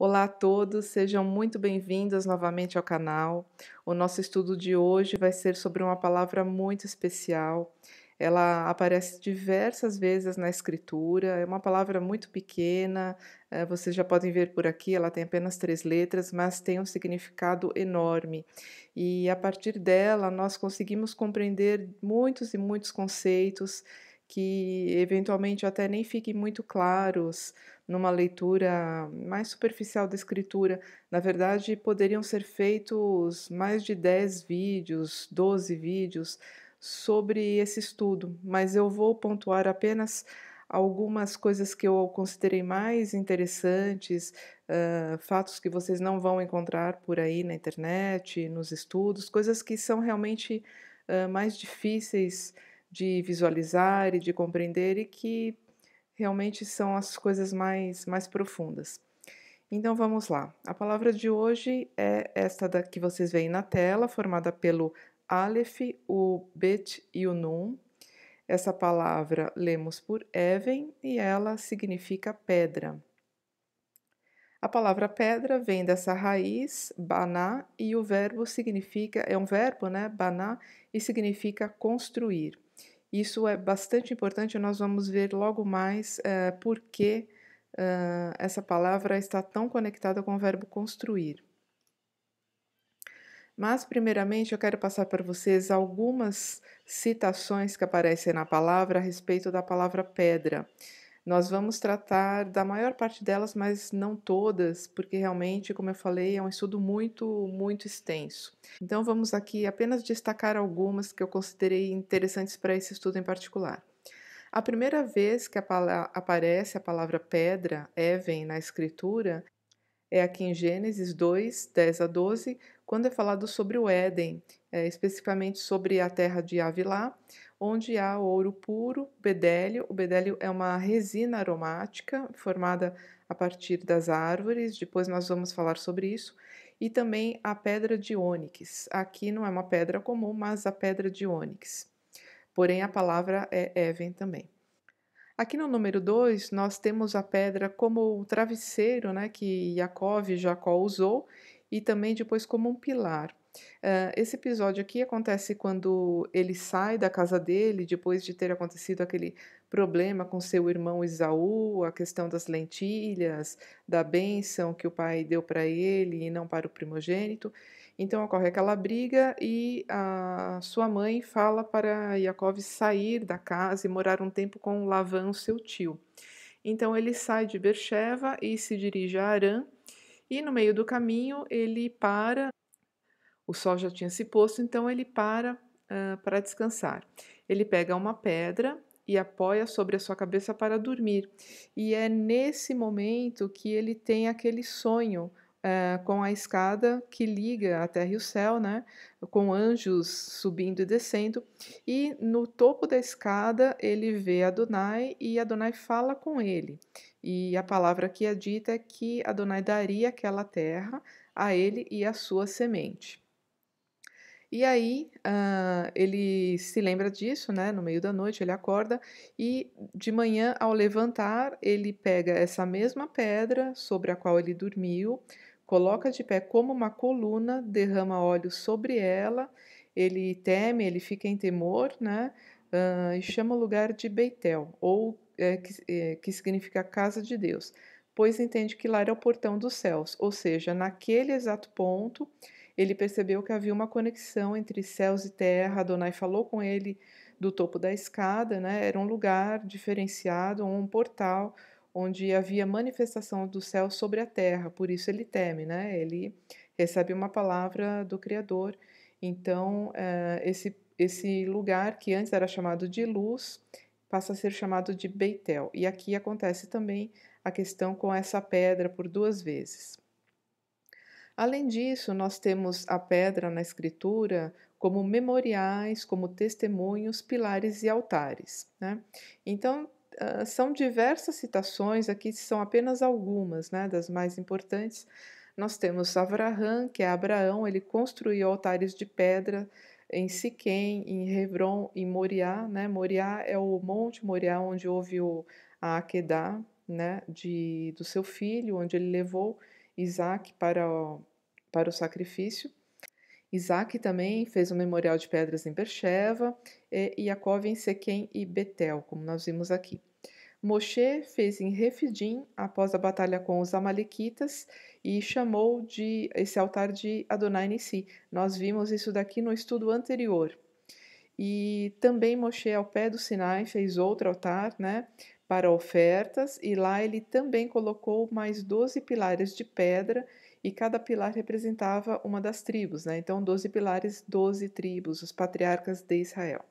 Olá a todos, sejam muito bem-vindos novamente ao canal. O nosso estudo de hoje vai ser sobre uma palavra muito especial. Ela aparece diversas vezes na escritura, é uma palavra muito pequena, eh, vocês já podem ver por aqui, ela tem apenas três letras, mas tem um significado enorme. E a partir dela, nós conseguimos compreender muitos e muitos conceitos que eventualmente até nem fiquem muito claros numa leitura mais superficial da escritura. Na verdade, poderiam ser feitos mais de 10 vídeos, 12 vídeos sobre esse estudo, mas eu vou pontuar apenas algumas coisas que eu considerei mais interessantes, uh, fatos que vocês não vão encontrar por aí na internet, nos estudos, coisas que são realmente uh, mais difíceis de visualizar e de compreender e que realmente são as coisas mais, mais profundas. Então vamos lá. A palavra de hoje é esta da que vocês veem na tela, formada pelo Aleph, o Bet e o Nun. Essa palavra lemos por Even e ela significa pedra. A palavra pedra vem dessa raiz baná e o verbo significa é um verbo, né, baná e significa construir. Isso é bastante importante, nós vamos ver logo mais é, por que é, essa palavra está tão conectada com o verbo construir. Mas, primeiramente, eu quero passar para vocês algumas citações que aparecem na palavra a respeito da palavra pedra. Nós vamos tratar da maior parte delas, mas não todas, porque realmente, como eu falei, é um estudo muito, muito extenso. Então, vamos aqui apenas destacar algumas que eu considerei interessantes para esse estudo em particular. A primeira vez que aparece a palavra pedra, Even, na escritura, é aqui em Gênesis 2, 10 a 12, quando é falado sobre o Éden, é, especificamente sobre a terra de Avilá, onde há ouro puro, bedélio. O bedélio é uma resina aromática formada a partir das árvores, depois nós vamos falar sobre isso. E também a pedra de ônix. Aqui não é uma pedra comum, mas a pedra de ônix. Porém, a palavra é even também. Aqui no número 2, nós temos a pedra como o travesseiro né, que Jacob, Jacó usou e também depois como um pilar. Eh, esse episódio aqui acontece quando ele sai da casa dele, depois de ter acontecido aquele problema com seu irmão Isaú, a questão das lentilhas, da bênção que o pai deu para ele e não para o primogênito. Então ocorre aquela briga e a sua mãe fala para Jacob sair da casa e morar um tempo com Lavan, seu tio. Então ele sai de Bercheva e se dirige a Arã. E no meio do caminho ele para o sol já tinha se posto, então ele para uh, para descansar. Ele pega uma pedra e apoia sobre a sua cabeça para dormir. E é nesse momento que ele tem aquele sonho uh, com a escada que liga a terra e o céu, né? com anjos subindo e descendo. E no topo da escada ele vê Adonai e Adonai fala com ele. E a palavra que é dita é que Adonai daria aquela terra a ele e a sua semente. E aí uh, ele se lembra disso, né? No meio da noite ele acorda e de manhã, ao levantar, ele pega essa mesma pedra sobre a qual ele dormiu, coloca de pé como uma coluna, derrama óleo sobre ela. Ele teme, ele fica em temor, né? Uh, e chama o lugar de Beitel, ou é, que, é, que significa casa de Deus, pois entende que lá era o portão dos céus, ou seja, naquele exato ponto ele percebeu que havia uma conexão entre céus e terra. Adonai falou com ele do topo da escada, né? Era um lugar diferenciado, um portal onde havia manifestação do céu sobre a terra. Por isso ele teme, né? Ele recebe uma palavra do Criador. Então eh, esse esse lugar que antes era chamado de luz passa a ser chamado de Beitel. E aqui acontece também a questão com essa pedra por duas vezes. Além disso, nós temos a pedra na escritura como memoriais, como testemunhos, pilares e altares. Né? Então, ah, são diversas citações, aqui são apenas algumas né, das mais importantes. Nós temos Avraham, que é Abraão, ele construiu altares de pedra em Siquém, em Hebron, em Moriá. Né? Moriá é o Monte Moriá, é onde houve o, a Aquedá né, de, do seu filho, onde ele levou Isaac para o, para o sacrifício. Isaac também fez um memorial de pedras em Bercheva, e Jacob em Sequém e Betel, como nós vimos aqui. Moshe fez em Refidim após a batalha com os Amalequitas e chamou de esse altar de Adonai Nissi. Nós vimos isso daqui no estudo anterior. E também Moshe, ao pé do Sinai, fez outro altar, né? para ofertas, e lá ele também colocou mais 12 pilares de pedra, e cada pilar representava uma das tribos, né? Então, 12 pilares, 12 tribos, os patriarcas de Israel.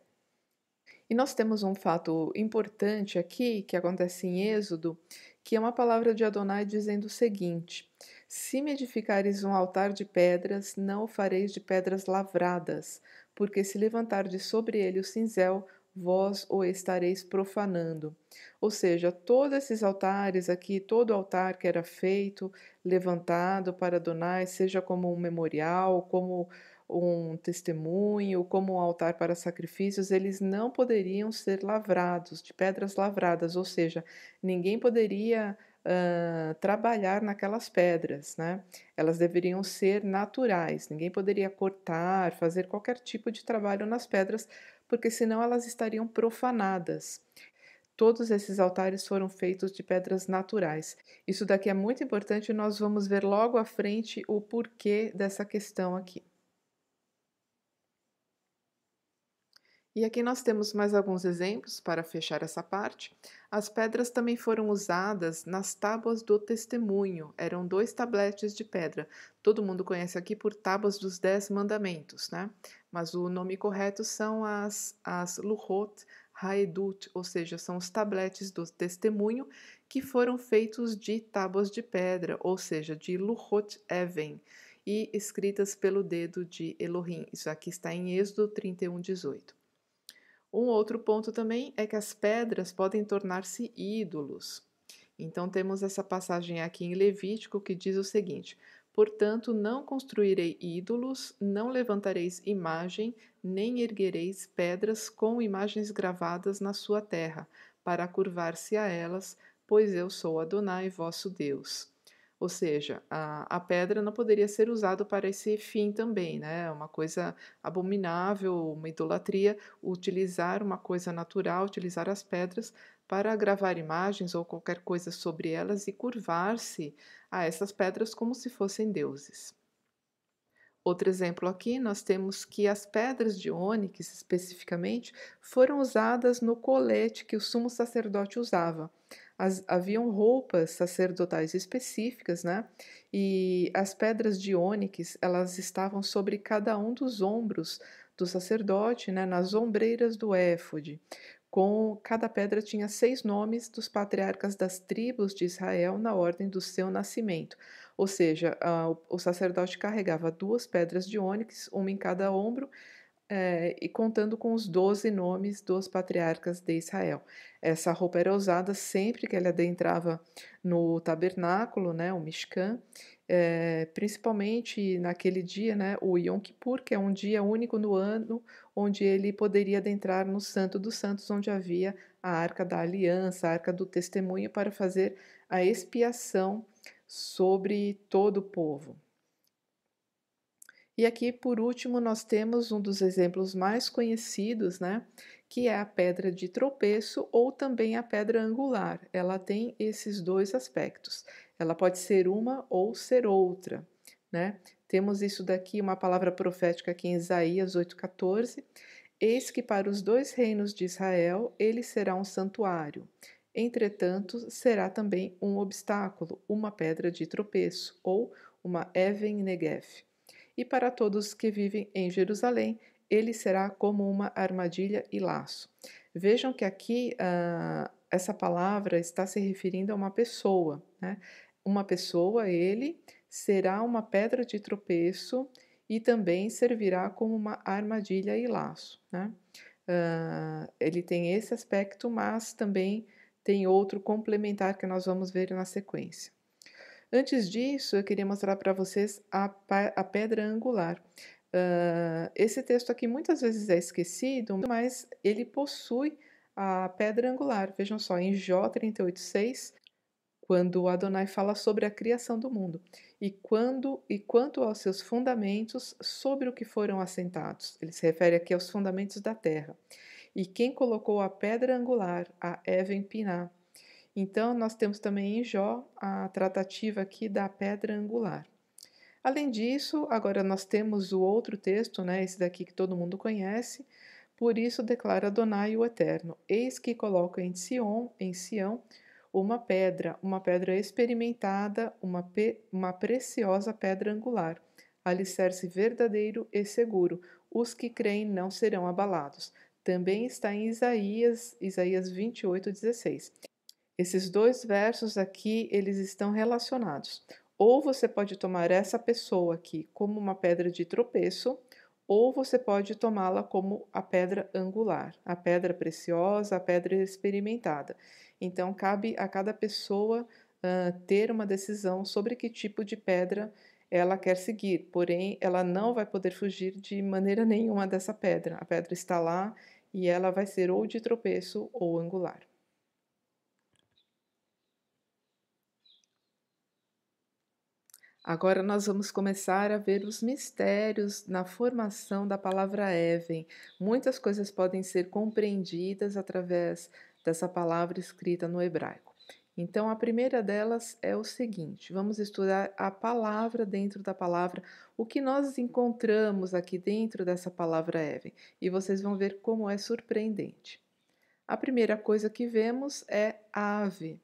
E nós temos um fato importante aqui, que acontece em Êxodo, que é uma palavra de Adonai dizendo o seguinte: Se me edificares um altar de pedras, não o fareis de pedras lavradas, porque se levantar de sobre ele o cinzel, vós o estareis profanando. Ou seja, todos esses altares aqui, todo altar que era feito, levantado para donar, seja como um memorial, como um testemunho, como um altar para sacrifícios, eles não poderiam ser lavrados, de pedras lavradas, ou seja, ninguém poderia Uh, trabalhar naquelas pedras, né? Elas deveriam ser naturais, ninguém poderia cortar, fazer qualquer tipo de trabalho nas pedras, porque senão elas estariam profanadas. Todos esses altares foram feitos de pedras naturais. Isso daqui é muito importante e nós vamos ver logo à frente o porquê dessa questão aqui. E aqui nós temos mais alguns exemplos para fechar essa parte. As pedras também foram usadas nas tábuas do testemunho. Eram dois tabletes de pedra. Todo mundo conhece aqui por tábuas dos Dez Mandamentos, né? mas o nome correto são as, as Luhot Haedut, ou seja, são os tabletes do testemunho que foram feitos de tábuas de pedra, ou seja, de Luhot Even, e escritas pelo dedo de Elohim. Isso aqui está em Êxodo 31, 18. Um outro ponto também é que as pedras podem tornar-se ídolos. Então temos essa passagem aqui em Levítico que diz o seguinte: Portanto, não construirei ídolos, não levantareis imagem, nem erguereis pedras com imagens gravadas na sua terra, para curvar-se a elas, pois eu sou Adonai, vosso Deus. Ou seja, a, a pedra não poderia ser usada para esse fim também, né? É uma coisa abominável, uma idolatria, utilizar uma coisa natural, utilizar as pedras para gravar imagens ou qualquer coisa sobre elas e curvar-se a essas pedras como se fossem deuses. Outro exemplo aqui, nós temos que as pedras de ônix, especificamente, foram usadas no colete que o sumo sacerdote usava. As, haviam roupas sacerdotais específicas, né? E as pedras de ônix, elas estavam sobre cada um dos ombros do sacerdote, né, nas ombreiras do éfode, com cada pedra tinha seis nomes dos patriarcas das tribos de Israel na ordem do seu nascimento. Ou seja, a, o sacerdote carregava duas pedras de ônix, uma em cada ombro, é, e contando com os doze nomes dos patriarcas de Israel. Essa roupa era usada sempre que ele adentrava no tabernáculo, né, o Mishkan, é, principalmente naquele dia, né, o Yom Kippur, que é um dia único no ano onde ele poderia adentrar no Santo dos Santos, onde havia a Arca da Aliança, a Arca do Testemunho, para fazer a expiação sobre todo o povo. E aqui, por último, nós temos um dos exemplos mais conhecidos, né? Que é a pedra de tropeço ou também a pedra angular. Ela tem esses dois aspectos. Ela pode ser uma ou ser outra, né? Temos isso daqui, uma palavra profética aqui em Isaías 8,14. Eis que para os dois reinos de Israel ele será um santuário. Entretanto, será também um obstáculo, uma pedra de tropeço, ou uma Even Negev. E para todos que vivem em Jerusalém, ele será como uma armadilha e laço. Vejam que aqui uh, essa palavra está se referindo a uma pessoa. Né? Uma pessoa, ele, será uma pedra de tropeço e também servirá como uma armadilha e laço. Né? Uh, ele tem esse aspecto, mas também tem outro complementar que nós vamos ver na sequência. Antes disso, eu queria mostrar para vocês a, a, pedra angular. Uh, esse texto aqui muitas vezes é esquecido, mas ele possui a pedra angular. Vejam só, em Jó 38,6, quando Adonai fala sobre a criação do mundo e, quando, e quanto aos seus fundamentos sobre o que foram assentados. Ele se refere aqui aos fundamentos da terra. E quem colocou a pedra angular, a Even Piná. Então, nós temos também em Jó a tratativa aqui da pedra angular. Além disso, agora nós temos o outro texto, né, esse daqui que todo mundo conhece. Por isso declara Adonai o Eterno: Eis que coloca em Sião, em Sião, uma pedra, uma pedra experimentada, uma, pe uma preciosa pedra angular, alicerce verdadeiro e seguro. Os que creem não serão abalados. Também está em Isaías, Isaías 28, 16. Esses dois versos aqui, eles estão relacionados. Ou você pode tomar essa pessoa aqui como uma pedra de tropeço, ou você pode tomá-la como a pedra angular, a pedra preciosa, a pedra experimentada. Então, cabe a cada pessoa uh, ter uma decisão sobre que tipo de pedra ela quer seguir, porém, ela não vai poder fugir de maneira nenhuma dessa pedra. A pedra está lá e ela vai ser ou de tropeço ou angular. Agora nós vamos começar a ver os mistérios na formação da palavra Even. Muitas coisas podem ser compreendidas através dessa palavra escrita no hebraico. Então, a primeira delas é o seguinte: vamos estudar a palavra dentro da palavra, o que nós encontramos aqui dentro dessa palavra Even, e vocês vão ver como é surpreendente. A primeira coisa que vemos é ave.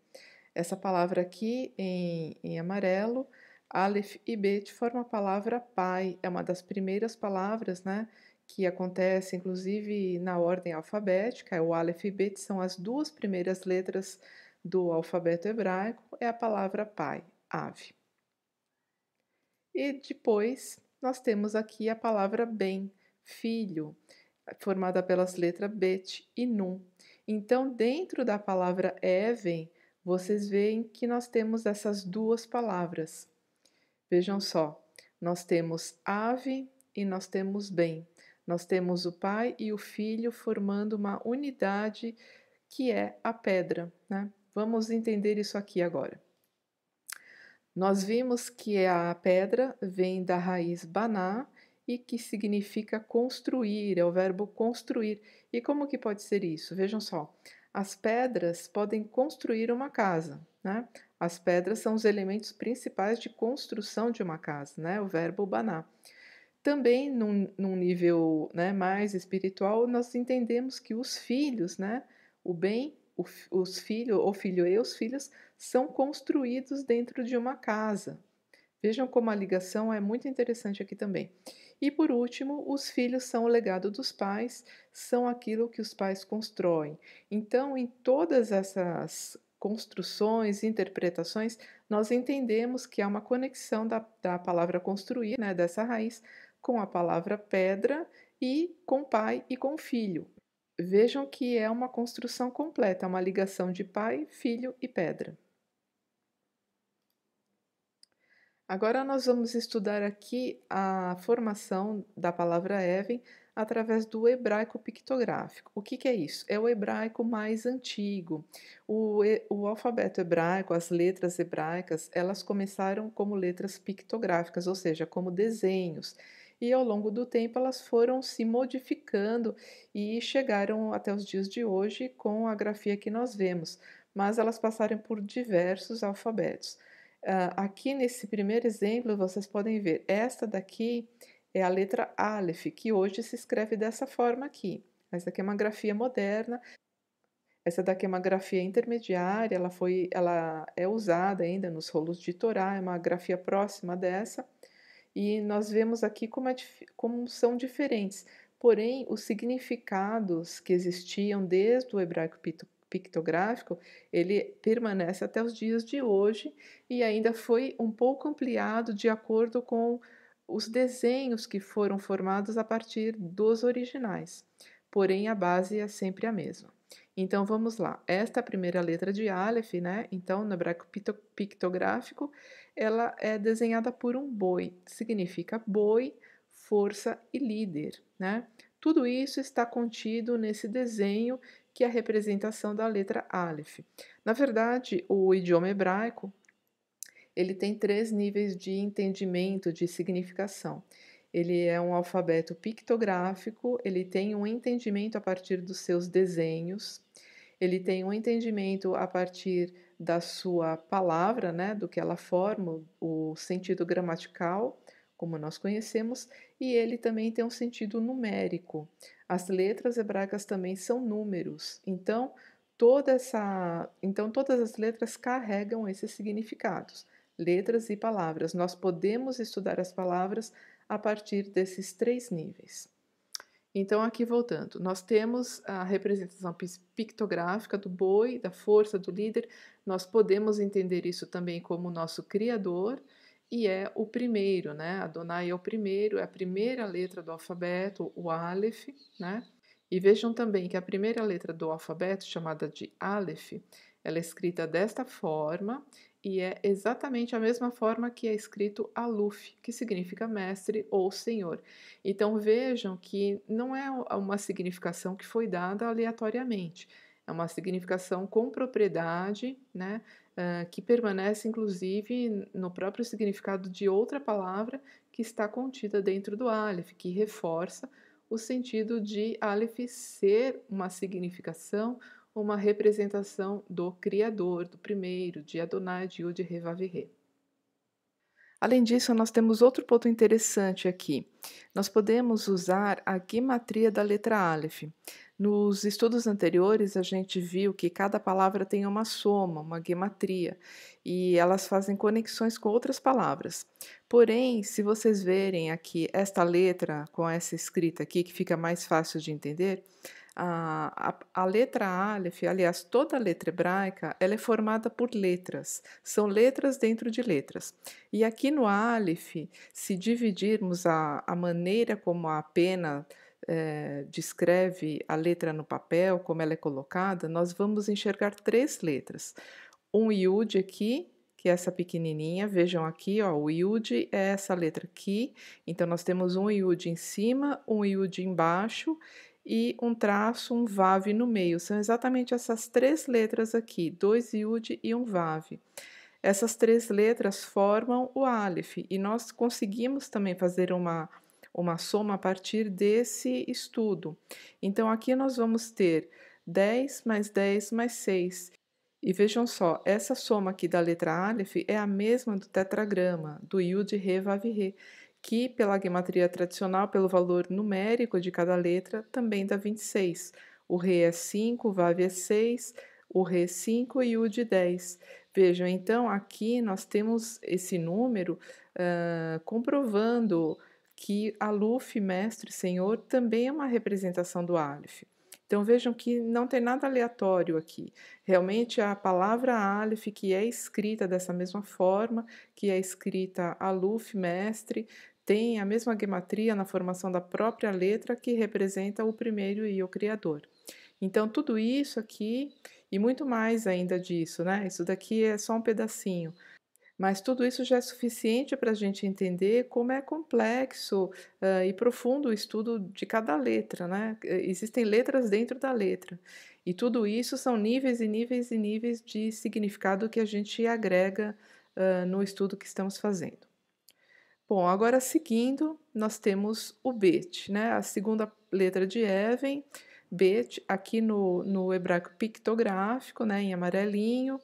Essa palavra aqui em, em amarelo, Aleph e Bet, forma a palavra pai, é uma das primeiras palavras né, que acontece inclusive na ordem alfabética, é o Aleph e Bet, são as duas primeiras letras do alfabeto hebraico, é a palavra pai, ave. E depois nós temos aqui a palavra bem, filho, formada pelas letras Bet e Nun. Então, dentro da palavra Even, vocês veem que nós temos essas duas palavras. Vejam só, nós temos ave e nós temos bem. Nós temos o Pai e o Filho formando uma unidade que é a pedra. Né? Vamos entender isso aqui agora. Nós vimos que a pedra vem da raiz baná e que significa construir, é o verbo construir. E como que pode ser isso? Vejam só, as pedras podem construir uma casa, né? As pedras são os elementos principais de construção de uma casa, né? O verbo baná. Também, num, num nível né, mais espiritual, nós entendemos que os filhos, né, o bem, o, os filhos, o filho e os filhos, são construídos dentro de uma casa. Vejam como a ligação é muito interessante aqui também. E por último, os filhos são o legado dos pais, são aquilo que os pais constroem. Então, em todas essas construções, interpretações, nós entendemos que há uma conexão da, da palavra construir, né, dessa raiz, com a palavra pedra e com pai e com filho. Vejam que é uma construção completa, é uma ligação de pai, filho e pedra. Agora nós vamos estudar aqui a formação da palavra Even através do hebraico pictográfico. O que, que, é isso? É o hebraico mais antigo. O, o alfabeto hebraico, as letras hebraicas, elas começaram como letras pictográficas, ou seja, como desenhos e ao longo do tempo elas foram se modificando e chegaram até os dias de hoje com a grafia que nós vemos, mas elas passaram por diversos alfabetos. Uh, aqui nesse primeiro exemplo vocês podem ver, esta daqui é a letra Aleph, que hoje se escreve dessa forma aqui. Essa daqui é uma grafia moderna, essa daqui é uma grafia intermediária, ela, foi, ela é usada ainda nos rolos de Torá, é uma grafia próxima dessa. E nós vemos aqui como, é, como são diferentes. Porém, os significados que existiam desde o hebraico pictográfico, ele permanece até os dias de hoje e ainda foi um pouco ampliado de acordo com os desenhos que foram formados a partir dos originais porém a base é sempre a mesma. Então vamos lá. Esta primeira letra de Aleph, né? Então, no hebraico pictográfico, ela é desenhada por um boi. Significa boi, força e líder, né? Tudo isso está contido nesse desenho que é a representação da letra Aleph. Na verdade, o idioma hebraico ele tem três níveis de entendimento de significação. Ele é um alfabeto pictográfico, ele tem um entendimento a partir dos seus desenhos, ele tem um entendimento a partir da sua palavra, né, do que ela forma, o sentido gramatical, como nós conhecemos, e ele também tem um sentido numérico. As letras hebraicas também são números. Então, toda essa, então todas as letras carregam esses significados. Letras e palavras. Nós podemos estudar as palavras a partir desses três níveis. Então, aqui voltando, nós temos a representação pictográfica do boi, da força do líder, nós podemos entender isso também como nosso criador, e é o primeiro, né? Adonai é o primeiro, é a primeira letra do alfabeto, o Aleph, né? E vejam também que a primeira letra do alfabeto, chamada de Aleph, ela é escrita desta forma e é exatamente a mesma forma que é escrito Aluf, que significa mestre ou senhor. Então vejam que não é uma significação que foi dada aleatoriamente, é uma significação com propriedade, né, que permanece inclusive no próprio significado de outra palavra que está contida dentro do Aleph, que reforça o sentido de Aleph ser uma significação, uma representação do Criador, do primeiro, de Adonai, de Yud, Revavirê. Além disso, nós temos outro ponto interessante aqui. Nós podemos usar a gematria da letra Aleph. Nos estudos anteriores, a gente viu que cada palavra tem uma soma, uma gematria, e elas fazem conexões com outras palavras. Porém, se vocês verem aqui esta letra com essa escrita aqui, que fica mais fácil de entender, a, a, a, letra Aleph, aliás, toda a letra hebraica, ela é formada por letras, são letras dentro de letras. E aqui no Aleph, se dividirmos a, a maneira como a pena é, eh, descreve a letra no papel, como ela é colocada, nós vamos enxergar três letras. Um Yud aqui, que é essa pequenininha, vejam aqui, ó, o Yud é essa letra aqui, então nós temos um Yud em cima, um Yud embaixo, e um traço, um vave no meio. São exatamente essas três letras aqui, dois yud e um vave. Essas três letras formam o Aleph e nós conseguimos também fazer uma, uma soma a partir desse estudo. Então, aqui nós vamos ter 10 mais 10 mais 6. E vejam só, essa soma aqui da letra Aleph é a mesma do tetragrama, do Yud Re Vav Re que, pela gematria tradicional, pelo valor numérico de cada letra, também dá 26. O re é 5, o Vav é 6, o re 5 é e o de 10. Vejam, então, aqui nós temos esse número uh, comprovando que Aluf, mestre, senhor, também é uma representação do Aleph. Então vejam que não tem nada aleatório aqui. Realmente a palavra Aleph, que é escrita dessa mesma forma, que é escrita Aluf, mestre, tem a mesma gematria na formação da própria letra que representa o primeiro e o criador. Então, tudo isso aqui e muito mais ainda disso, né? Isso daqui é só um pedacinho. Mas tudo isso já é suficiente para a gente entender como é complexo uh, e profundo o estudo de cada letra, né? Existem letras dentro da letra. E tudo isso são níveis e níveis e níveis de significado que a gente agrega uh, no estudo que estamos fazendo. Bom, agora seguindo, nós temos o bet, né? A segunda letra de Even, bet, aqui no, no hebraico pictográfico, né? Em amarelinho,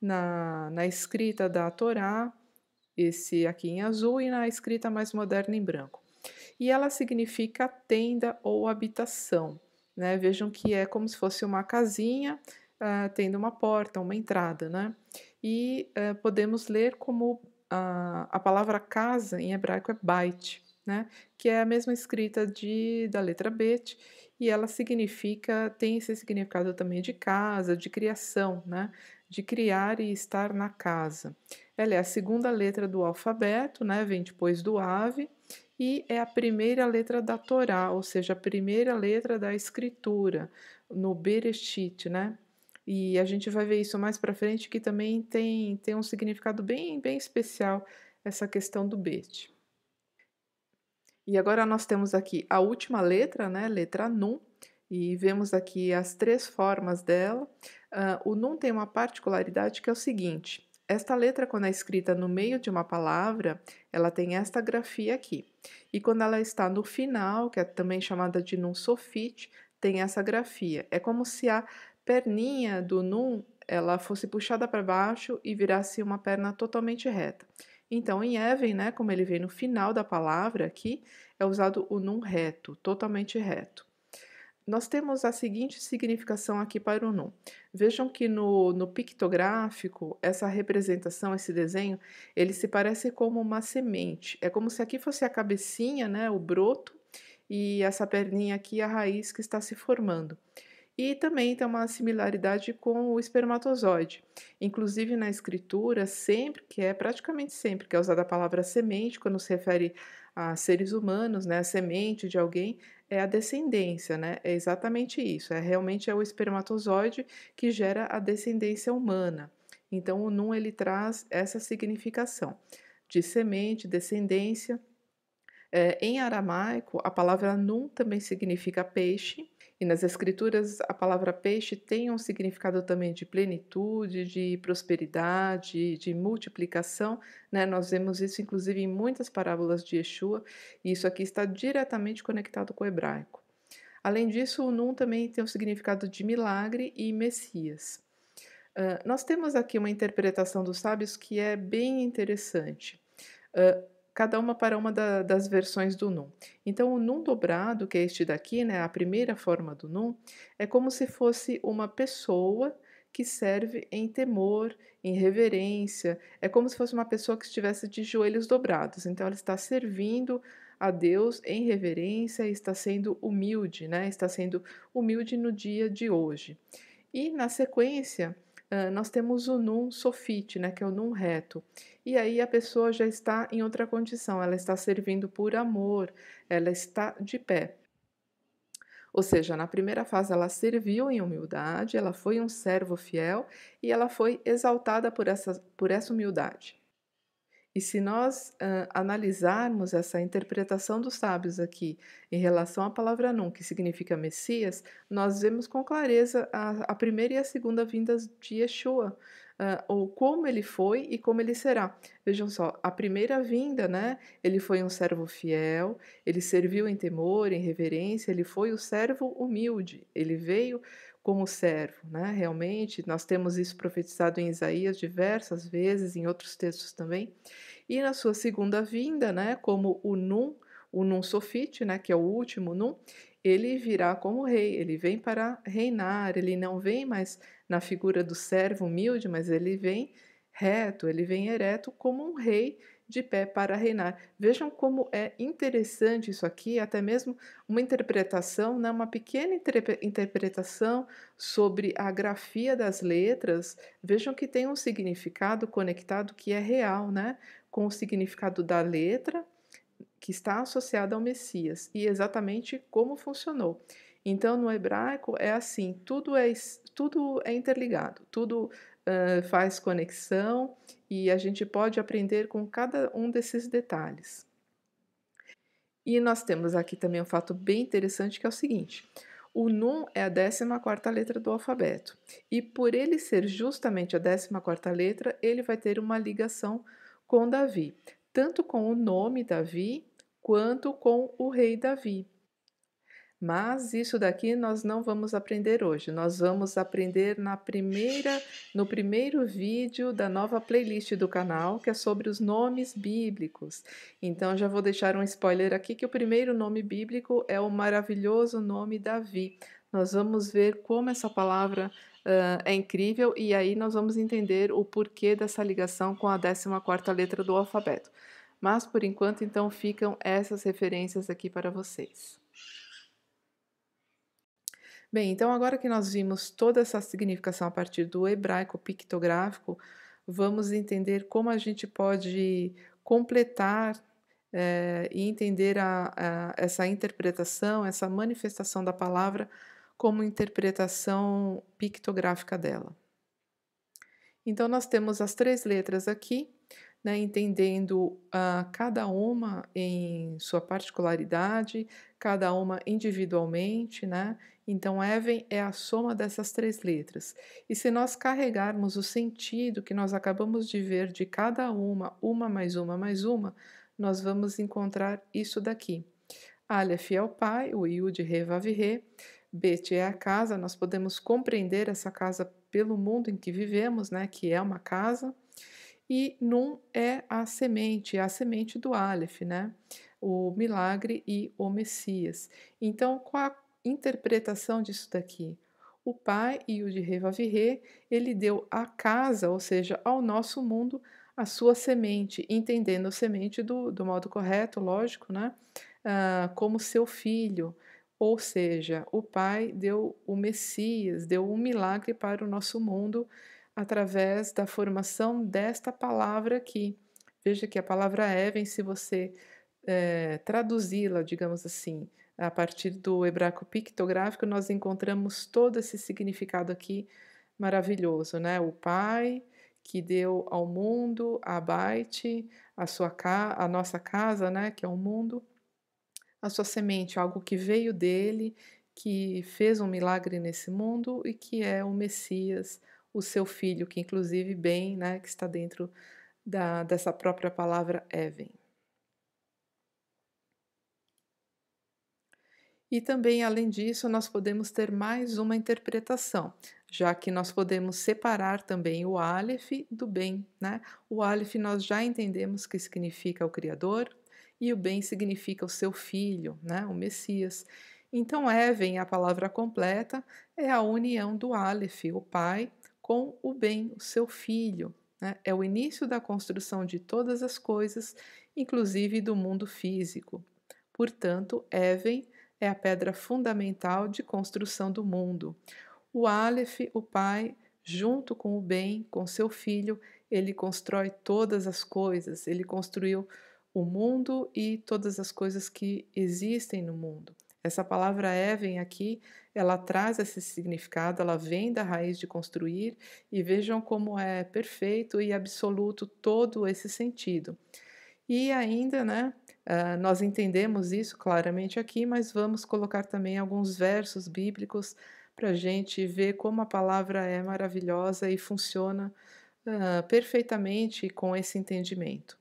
na, na escrita da Torá, esse aqui em azul, e na escrita mais moderna em branco. E ela significa tenda ou habitação, né? Vejam que é como se fosse uma casinha, uh, tendo uma porta, uma entrada, né? E uh, podemos ler como a, palavra casa em hebraico é bait, né? que é a mesma escrita de, da letra bet, e ela significa, tem esse significado também de casa, de criação, né? de criar e estar na casa. Ela é a segunda letra do alfabeto, né? vem depois do ave, e é a primeira letra da Torá, ou seja, a primeira letra da escritura, no Bereshit, né? E a gente vai ver isso mais para frente, que também tem, tem um significado bem, bem especial essa questão do bet. E agora nós temos aqui a última letra, né, letra num, e vemos aqui as três formas dela. Uh, o num tem uma particularidade que é o seguinte: esta letra, quando é escrita no meio de uma palavra, ela tem esta grafia aqui. E quando ela está no final, que é também chamada de num sofite, tem essa grafia. É como se a perninha do num ela fosse puxada para baixo e virasse uma perna totalmente reta. Então, em Even, né, como ele vem no final da palavra aqui, é usado o num reto, totalmente reto. Nós temos a seguinte significação aqui para o num. Vejam que no, no pictográfico, essa representação, esse desenho, ele se parece como uma semente. É como se aqui fosse a cabecinha, né, o broto, e essa perninha aqui, a raiz que está se formando e também tem uma similaridade com o espermatozoide. Inclusive na escritura, sempre que é praticamente sempre que é usada a palavra semente quando se refere a seres humanos, né, a semente de alguém é a descendência, né? É exatamente isso. É realmente é o espermatozoide que gera a descendência humana. Então o Nun ele traz essa significação de semente, descendência é, em aramaico, a palavra num também significa peixe, e nas escrituras a palavra peixe tem um significado também de plenitude, de prosperidade, de multiplicação. Né? Nós vemos isso inclusive em muitas parábolas de Yeshua, e isso aqui está diretamente conectado com o hebraico. Além disso, o Nun também tem o um significado de milagre e Messias. Uh, nós temos aqui uma interpretação dos sábios que é bem interessante. Uh, cada uma para uma da, das versões do num. Então, o num dobrado, que é este daqui, né, a primeira forma do num, é como se fosse uma pessoa que serve em temor, em reverência, é como se fosse uma pessoa que estivesse de joelhos dobrados. Então, ela está servindo a Deus em reverência, está sendo humilde, né? Está sendo humilde no dia de hoje. E na sequência, nós temos o num sofite, né, que é o num reto. E aí a pessoa já está em outra condição, ela está servindo por amor, ela está de pé. Ou seja, na primeira fase ela serviu em humildade, ela foi um servo fiel e ela foi exaltada por essa, por essa humildade. E se nós uh, analisarmos essa interpretação dos sábios aqui em relação à palavra Nun, que significa Messias, nós vemos com clareza a, a primeira e a segunda vindas de Yeshua, uh, ou como ele foi e como ele será. Vejam só, a primeira vinda, né? Ele foi um servo fiel, ele serviu em temor, em reverência, ele foi o servo humilde, ele veio como servo. Né? Realmente, nós temos isso profetizado em Isaías diversas vezes, em outros textos também. E na sua segunda vinda, né, como o Num, o Num Sofite, né, que é o último Num, ele virá como rei, ele vem para reinar, ele não vem mais na figura do servo humilde, mas ele vem reto, ele vem ereto como um rei de pé para reinar. Vejam como é interessante isso aqui, até mesmo uma interpretação, né, uma pequena interpretação sobre a grafia das letras. Vejam que tem um significado conectado que é real, né, com o significado da letra que está associada ao Messias e exatamente como funcionou. Então, no hebraico é assim, tudo é tudo é interligado, tudo faz conexão e a gente pode aprender com cada um desses detalhes. E nós temos aqui também um fato bem interessante que é o seguinte: o num é a 14 letra do alfabeto. E por ele ser justamente a 14 letra, ele vai ter uma ligação com Davi, tanto com o nome Davi quanto com o rei Davi. Mas isso daqui nós não vamos aprender hoje. Nós vamos aprender na primeira, no primeiro vídeo da nova playlist do canal, que é sobre os nomes bíblicos. Então já vou deixar um spoiler aqui que o primeiro nome bíblico é o maravilhoso nome Davi. Nós vamos ver como essa palavra uh, é incrível e aí nós vamos entender o porquê dessa ligação com a 14 quarta letra do alfabeto. Mas por enquanto então ficam essas referências aqui para vocês. Bem, então agora que nós vimos toda essa significação a partir do hebraico pictográfico, vamos entender como a gente pode completar é, e entender a, a, essa interpretação, essa manifestação da palavra como interpretação pictográfica dela. Então, nós temos as três letras aqui, né, entendendo uh, cada uma em sua particularidade, cada uma individualmente, né? Então, Even é a soma dessas três letras. E se nós carregarmos o sentido que nós acabamos de ver de cada uma, uma mais uma mais uma, nós vamos encontrar isso daqui. Aleph é o pai, o Yud, Re, Vav, Re. Bet é a casa, nós podemos compreender essa casa pelo mundo em que vivemos, né, que é uma casa. E nun é a semente, é a semente do Aleph, né? o milagre e o Messias. Então, qual a interpretação disso daqui? O pai e o de Revavirê, ele deu à casa, ou seja, ao nosso mundo, a sua semente, entendendo a semente do, do modo correto, lógico, né? Ah, como seu filho. Ou seja, o Pai deu o Messias, deu um milagre para o nosso mundo através da formação desta palavra aqui. Veja que a palavra Even, é, se você é, traduzi-la, digamos assim, a partir do hebraico pictográfico, nós encontramos todo esse significado aqui maravilhoso, né? O Pai que deu ao mundo a Baite, a sua a nossa casa, né, que é o mundo, a sua semente, algo que veio dele, que fez um milagre nesse mundo e que é o Messias, o seu filho, que inclusive bem, né, que está dentro da, dessa própria palavra Even. E também, além disso, nós podemos ter mais uma interpretação, já que nós podemos separar também o Aleph do bem. Né? O Aleph nós já entendemos que significa o Criador e o bem significa o seu filho, né? o Messias. Então, Even, é, a palavra completa, é a união do Aleph, o pai, com o bem, o seu filho. Né? É o início da construção de todas as coisas, inclusive do mundo físico. Portanto, Even é, é a pedra fundamental de construção do mundo. O Aleph, o pai, junto com o bem, com seu filho, ele constrói todas as coisas, ele construiu o mundo e todas as coisas que existem no mundo. Essa palavra Even aqui, ela traz esse significado, ela vem da raiz de construir e vejam como é perfeito e absoluto todo esse sentido. E ainda, né, Uh, nós entendemos isso claramente aqui, mas vamos colocar também alguns versos bíblicos para a gente ver como a palavra é maravilhosa e funciona uh, perfeitamente com esse entendimento.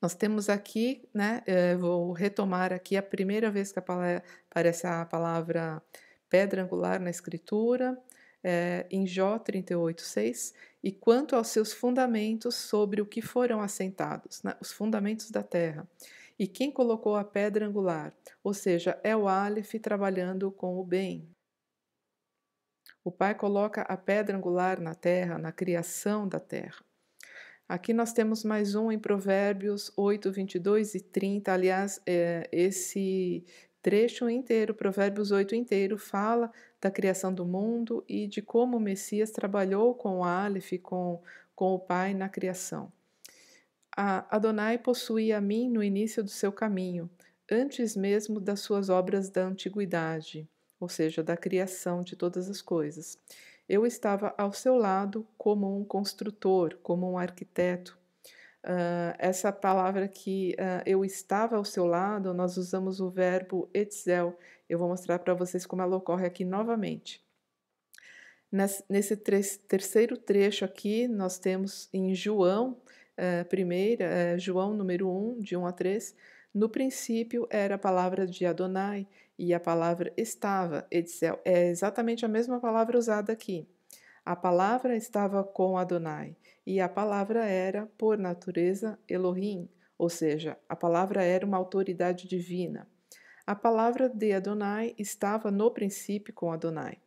Nós temos aqui, né, eh, vou retomar aqui a primeira vez que aparece a palavra pedra angular na escritura, é, em Jó 38,6, e quanto aos seus fundamentos sobre o que foram assentados, né, os fundamentos da terra. E quem colocou a pedra angular, ou seja, é o Aleph trabalhando com o bem. O Pai coloca a pedra angular na terra, na criação da terra. Aqui nós temos mais um em Provérbios 8, 22 e 30. Aliás, é, esse trecho inteiro, Provérbios 8 inteiro, fala da criação do mundo e de como o Messias trabalhou com o Aleph, com, com o Pai na criação. A Adonai possuía a mim no início do seu caminho, antes mesmo das suas obras da antiguidade, ou seja, da criação de todas as coisas. Eu estava ao seu lado como um construtor, como um arquiteto, Uh, essa palavra que uh, eu estava ao seu lado, nós usamos o verbo etzel. Eu vou mostrar para vocês como ela ocorre aqui novamente. Nesse, terceiro trecho aqui, nós temos em João, uh, primeira, eh, João número 1, de 1 a 3, no princípio era a palavra de Adonai e a palavra estava, etzel. É exatamente a mesma palavra usada aqui. A palavra estava com Adonai e a palavra era, por natureza, Elohim, ou seja, a palavra era uma autoridade divina. A palavra de Adonai estava no princípio com Adonai.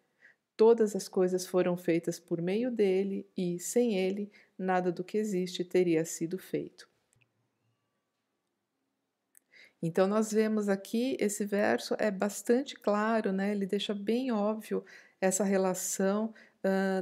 Todas as coisas foram feitas por meio dele e, sem ele, nada do que existe teria sido feito. Então, nós vemos aqui esse verso é bastante claro, né? ele deixa bem óbvio essa relação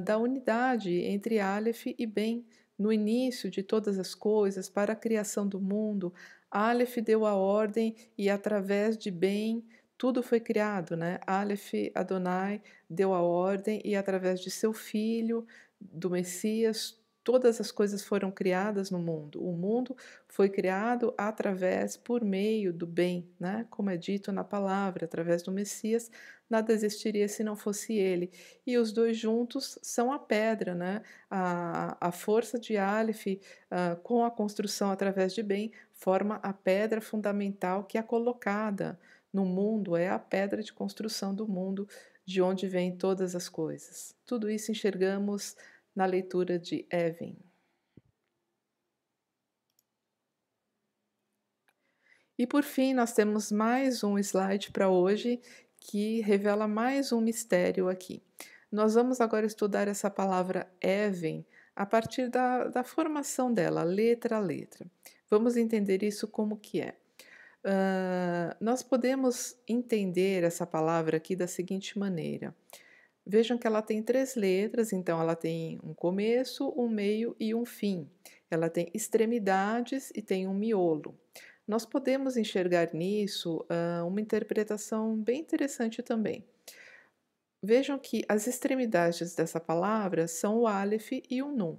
da unidade entre Aleph e Bem. No início de todas as coisas, para a criação do mundo, Aleph deu a ordem e através de Bem tudo foi criado, né? Aleph Adonai deu a ordem e através de seu filho, do Messias, todas as coisas foram criadas no mundo. O mundo foi criado através, por meio do bem, né? como é dito na palavra, através do Messias, nada existiria se não fosse ele. E os dois juntos são a pedra, né? a, a força de Aleph uh, com a construção através de bem forma a pedra fundamental que é colocada no mundo, é a pedra de construção do mundo de onde vêm todas as coisas. Tudo isso enxergamos na leitura de Evan. E por fim, nós temos mais um slide para hoje que revela mais um mistério aqui. Nós vamos agora estudar essa palavra Even a partir da, da formação dela, letra a letra. Vamos entender isso como que é. Uh, nós podemos entender essa palavra aqui da seguinte maneira: Vejam que ela tem três letras, então ela tem um começo, um meio e um fim. Ela tem extremidades e tem um miolo. Nós podemos enxergar nisso uh, uma interpretação bem interessante também. Vejam que as extremidades dessa palavra são o Aleph e o Nun.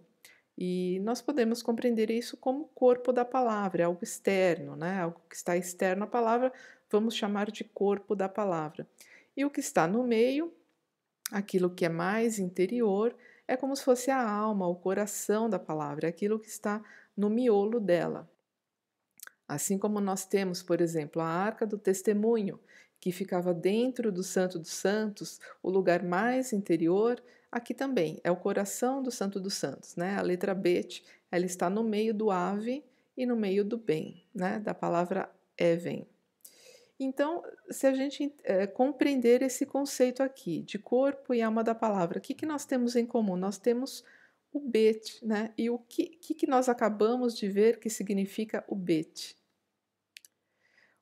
E nós podemos compreender isso como corpo da palavra, algo externo, né? algo que está externo à palavra, vamos chamar de corpo da palavra. E o que está no meio Aquilo que é mais interior é como se fosse a alma, o coração da palavra, é aquilo que está no miolo dela. Assim como nós temos, por exemplo, a arca do testemunho, que ficava dentro do Santo dos Santos, o lugar mais interior, aqui também é o coração do Santo dos Santos, né? A letra Bet, ela está no meio do ave e no meio do bem, né? Da palavra even. Então, se a gente é, compreender esse conceito aqui de corpo e alma da palavra, o que, que nós temos em comum? Nós temos o bet, né? E o que, que, que nós acabamos de ver que significa o bet?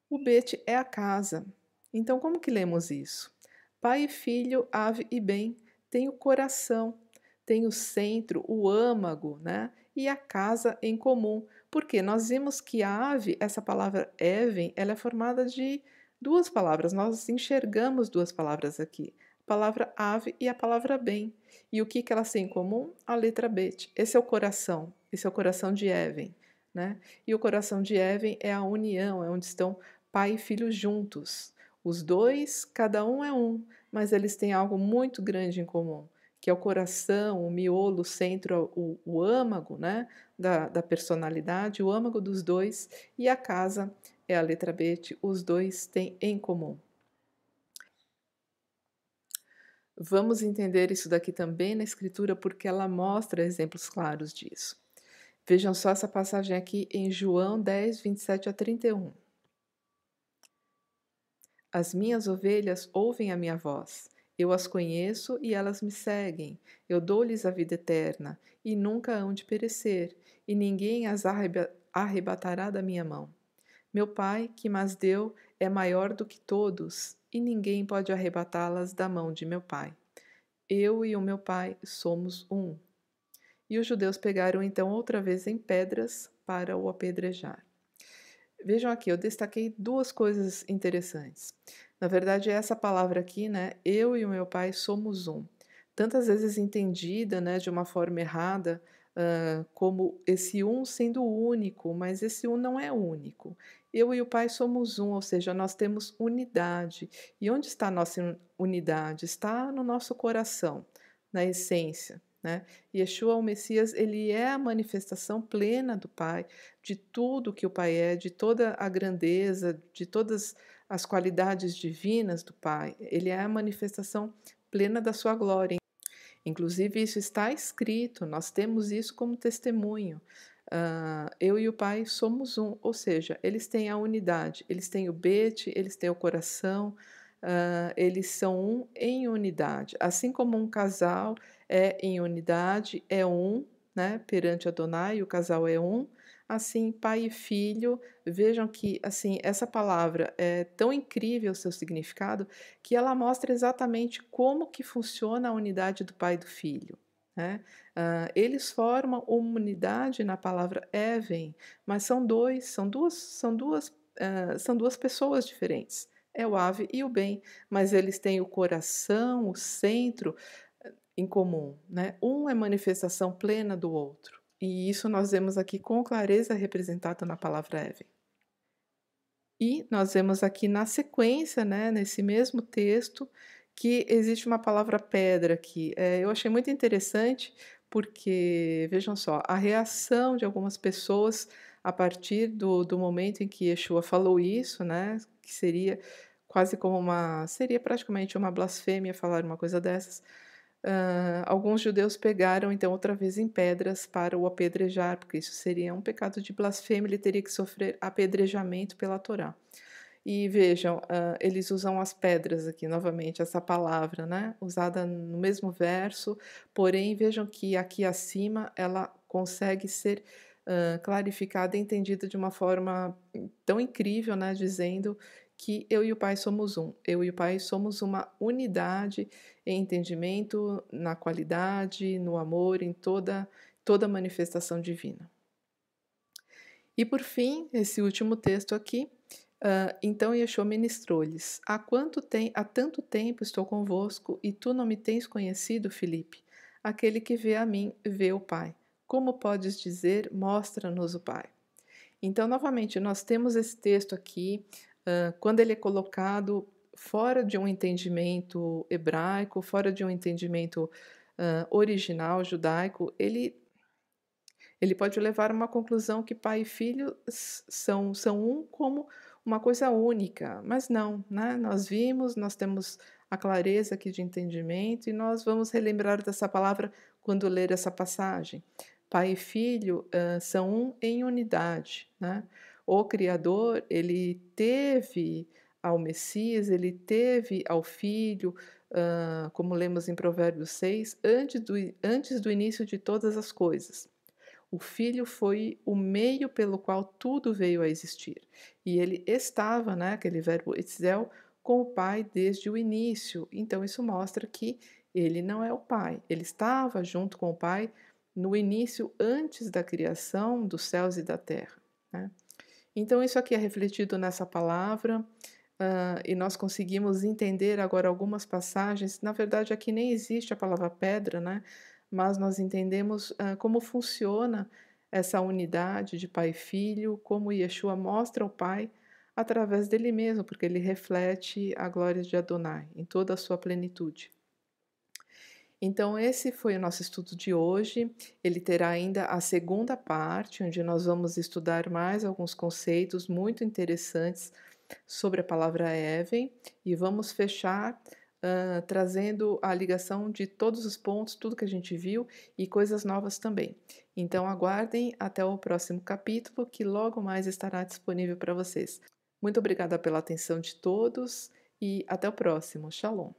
O bet é a casa. Então, como que lemos isso? Pai e filho, ave e bem, tem o coração, tem o centro, o âmago, né? E a casa em comum. Porque nós vimos que a ave, essa palavra even, ela é formada de duas palavras. Nós enxergamos duas palavras aqui: a palavra ave e a palavra bem. E o que, que elas têm em comum? A letra B. Esse é o coração, esse é o coração de Even. Né? E o coração de Even é a união, é onde estão pai e filho juntos. Os dois, cada um é um, mas eles têm algo muito grande em comum que é o coração, o miolo, o centro, o, o âmago né, da, da personalidade, o âmago dos dois, e a casa é a letra B, os dois têm em comum. Vamos entender isso daqui também na escritura, porque ela mostra exemplos claros disso. Vejam só essa passagem aqui em João 10, 27 a 31. As minhas ovelhas ouvem a minha voz. Eu as conheço e elas me seguem. Eu dou-lhes a vida eterna e nunca hão de perecer, e ninguém as arrebatará da minha mão. Meu Pai, que mas deu, é maior do que todos, e ninguém pode arrebatá-las da mão de meu Pai. Eu e o meu Pai somos um. E os judeus pegaram então outra vez em pedras para o apedrejar. Vejam aqui, eu destaquei duas coisas interessantes. Na verdade, é essa palavra aqui, né? Eu e o meu pai somos um. Tantas vezes entendida, né, de uma forma errada, uh, como esse um sendo único, mas esse um não é único. Eu e o pai somos um, ou seja, nós temos unidade. E onde está a nossa unidade? Está no nosso coração, na essência. Né? Yeshua, o Messias, ele é a manifestação plena do Pai, de tudo que o Pai é, de toda a grandeza, de todas as qualidades divinas do Pai, ele é a manifestação plena da sua glória. Inclusive, isso está escrito, nós temos isso como testemunho. Uh, eu e o Pai somos um, ou seja, eles têm a unidade, eles têm o bete, eles têm o coração, uh, eles são um em unidade. Assim como um casal é em unidade, é um né, perante Adonai, o casal é um, assim, pai e filho, vejam que, assim, essa palavra é tão incrível o seu significado que ela mostra exatamente como que funciona a unidade do pai e do filho. Né? Uh, eles formam uma unidade na palavra Even, mas são dois, são duas, são duas, uh, são duas pessoas diferentes. É o ave e o bem, mas eles têm o coração, o centro ah, em comum. Né? Um é manifestação plena do outro. E isso nós vemos aqui com clareza representado na palavra Eve. E nós vemos aqui na sequência, né, nesse mesmo texto, que existe uma palavra pedra aqui. É, eu achei muito interessante porque, vejam só, a reação de algumas pessoas a partir do, do momento em que Yeshua falou isso, né, que seria quase como uma, seria praticamente uma blasfêmia falar uma coisa dessas, ah, alguns judeus pegaram então outra vez em pedras para o apedrejar, porque isso seria um pecado de blasfêmia, ele teria que sofrer apedrejamento pela Torá. E vejam, uh, eles usam as pedras aqui novamente, essa palavra, né? Usada no mesmo verso, porém vejam que aqui acima ela consegue ser uh, clarificada e entendida de uma forma tão incrível, né? Dizendo que eu e o Pai somos um, eu e o Pai somos uma unidade em entendimento, na qualidade, no amor, em toda toda manifestação divina. E por fim, esse último texto aqui, uh, então Yeshua ministrou-lhes: há, quanto tem, há tanto tempo estou convosco e tu não me tens conhecido, Filipe? Aquele que vê a mim, vê o Pai. Como podes dizer, mostra-nos o Pai? Então, novamente, nós temos esse texto aqui, uh, quando ele é colocado fora de um entendimento hebraico, fora de um entendimento uh, original judaico, ele, ele pode levar a uma conclusão que pai e filho são, são um como uma coisa única, mas não, né? nós vimos, nós temos a clareza aqui de entendimento e nós vamos relembrar dessa palavra quando ler essa passagem. Pai e filho uh, são um em unidade, né? O Criador, ele teve ao Messias, ele teve ao filho, uh, como lemos em Provérbios 6, antes do, antes do início de todas as coisas. O filho foi o meio pelo qual tudo veio a existir. E ele estava, né, aquele verbo etzel, com o pai desde o início. Então, isso mostra que ele não é o pai. Ele estava junto com o pai no início, antes da criação dos céus e da terra. Né? Então, isso aqui é refletido nessa palavra e nós conseguimos entender agora algumas passagens. Na verdade, aqui nem existe a palavra pedra, né? Mas nós entendemos uh, como funciona essa unidade de pai e filho, como Yeshua mostra ao Pai através dele mesmo, porque ele reflete a glória de Adonai em toda a sua plenitude. Então, esse foi o nosso estudo de hoje. Ele terá ainda a segunda parte, onde nós vamos estudar mais alguns conceitos muito interessantes sobre a palavra Even e vamos fechar uh, trazendo a ligação de todos os pontos, tudo que a gente viu e coisas novas também. Então aguardem até o próximo capítulo que logo mais estará disponível para vocês. Muito obrigada pela atenção de todos e até o próximo. Shalom!